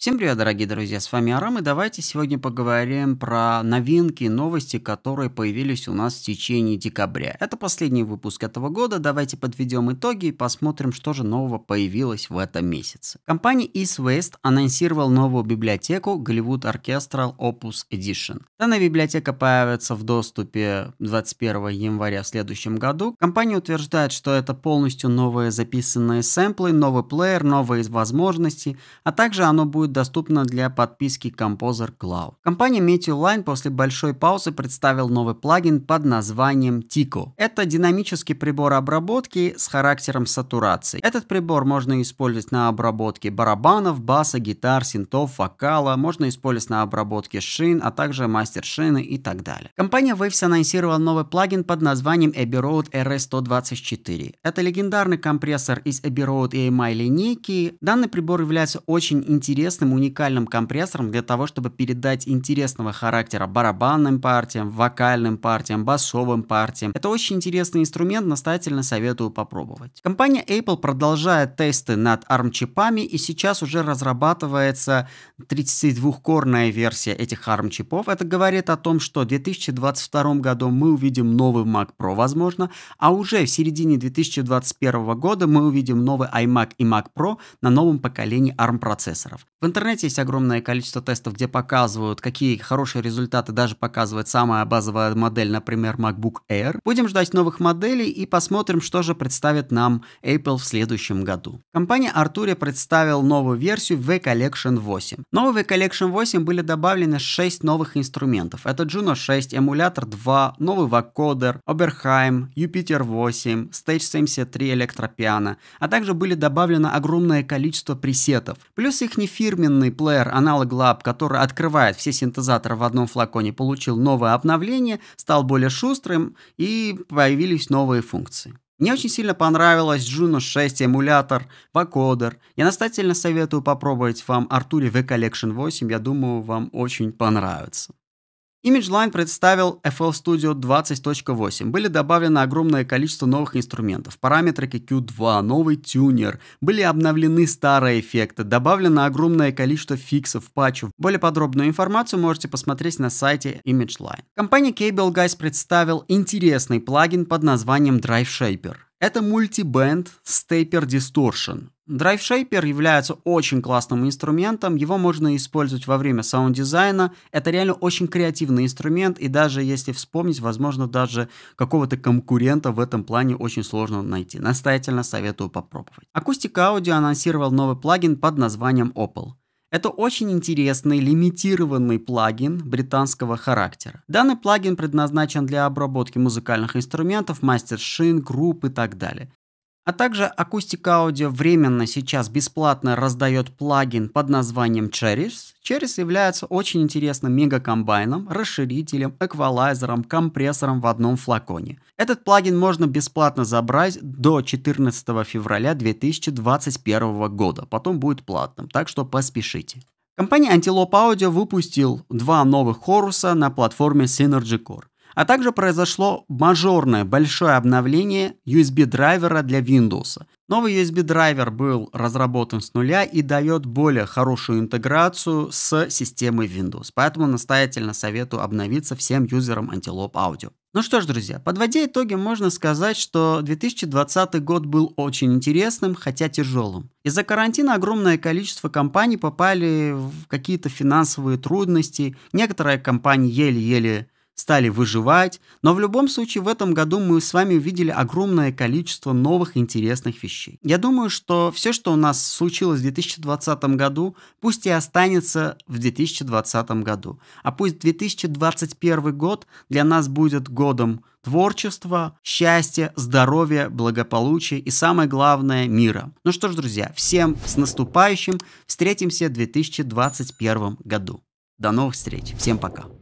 Всем привет, дорогие друзья, с вами Арам, и давайте сегодня поговорим про новинки, новости, которые появились у нас в течение декабря. Это последний выпуск этого года, давайте подведем итоги и посмотрим, что же нового появилось в этом месяце. Компания East West анонсировала новую библиотеку Голливуд Orchestral Opus Edition. Данная библиотека появится в доступе 21 января в следующем году. Компания утверждает, что это полностью новые записанные сэмплы, новый плеер, новые возможности, а также оно будет будет доступна для подписки Composer Cloud. Компания Meteorline после большой паузы представила новый плагин под названием Tico. Это динамический прибор обработки с характером сатурации. Этот прибор можно использовать на обработке барабанов, баса, гитар, синтов, вокала, можно использовать на обработке шин, а также мастер шины и так далее. Компания Waves анонсировала новый плагин под названием Abbey Road RS124. Это легендарный компрессор из Abbey Road EMI линейки. Данный прибор является очень интересным единственным уникальным компрессором для того, чтобы передать интересного характера барабанным партиям, вокальным партиям, басовым партиям. Это очень интересный инструмент, настоятельно советую попробовать. Компания Apple продолжает тесты над ARM-чипами и сейчас уже разрабатывается 32-корная версия этих ARM-чипов. Это говорит о том, что в 2022 году мы увидим новый Mac Pro, возможно, а уже в середине 2021 года мы увидим новый iMac и Mac Pro на новом поколении ARM-процессоров. В интернете есть огромное количество тестов, где показывают, какие хорошие результаты даже показывает самая базовая модель, например, MacBook Air. Будем ждать новых моделей и посмотрим, что же представит нам Apple в следующем году. Компания Arturia представила новую версию V Collection 8. Новой V Collection 8 были добавлены 6 новых инструментов. Это Juno 6, эмулятор 2, новый вакодер, Oberheim, Jupiter 8, Stage 73 электропиано, а также были добавлено огромное количество пресетов. Плюс их не фирм фирменный плеер аналог Lab, который открывает все синтезаторы в одном флаконе, получил новое обновление, стал более шустрым и появились новые функции. Мне очень сильно понравилось Juno 6 эмулятор, вакодер. Я настоятельно советую попробовать вам Arturi V Collection 8, я думаю, вам очень понравится. ImageLine представил FL Studio 20.8. Были добавлено огромное количество новых инструментов. Параметры QQ2, новый тюнер. Были обновлены старые эффекты. Добавлено огромное количество фиксов, патчев. Более подробную информацию можете посмотреть на сайте ImageLine. Компания Cable Guys представил интересный плагин под названием Drive Shaper. Это мультибенд staper Distortion. Драйвшейпер является очень классным инструментом, его можно использовать во время саунд-дизайна. Это реально очень креативный инструмент, и даже если вспомнить, возможно, даже какого-то конкурента в этом плане очень сложно найти. Настоятельно советую попробовать. Акустика Audio анонсировал новый плагин под названием Opal. Это очень интересный лимитированный плагин британского характера. Данный плагин предназначен для обработки музыкальных инструментов, мастер-шин, групп и так далее. А также акустика аудио временно сейчас бесплатно раздает плагин под названием Cheris. Cheris является очень интересным мегакомбайном, расширителем, эквалайзером, компрессором в одном флаконе. Этот плагин можно бесплатно забрать до 14 февраля 2021 года, потом будет платным, так что поспешите. Компания Antelope Audio выпустил два новых хоруса на платформе Synergy Core. А также произошло мажорное большое обновление USB-драйвера для Windows. Новый USB-драйвер был разработан с нуля и дает более хорошую интеграцию с системой Windows. Поэтому настоятельно советую обновиться всем юзерам Antelope Audio. Ну что ж, друзья, подводя итоги, можно сказать, что 2020 год был очень интересным, хотя тяжелым. Из-за карантина огромное количество компаний попали в какие-то финансовые трудности. Некоторые компании еле-еле стали выживать, но в любом случае в этом году мы с вами увидели огромное количество новых интересных вещей. Я думаю, что все, что у нас случилось в 2020 году, пусть и останется в 2020 году. А пусть 2021 год для нас будет годом творчества, счастья, здоровья, благополучия и, самое главное, мира. Ну что ж, друзья, всем с наступающим. Встретимся в 2021 году. До новых встреч. Всем пока.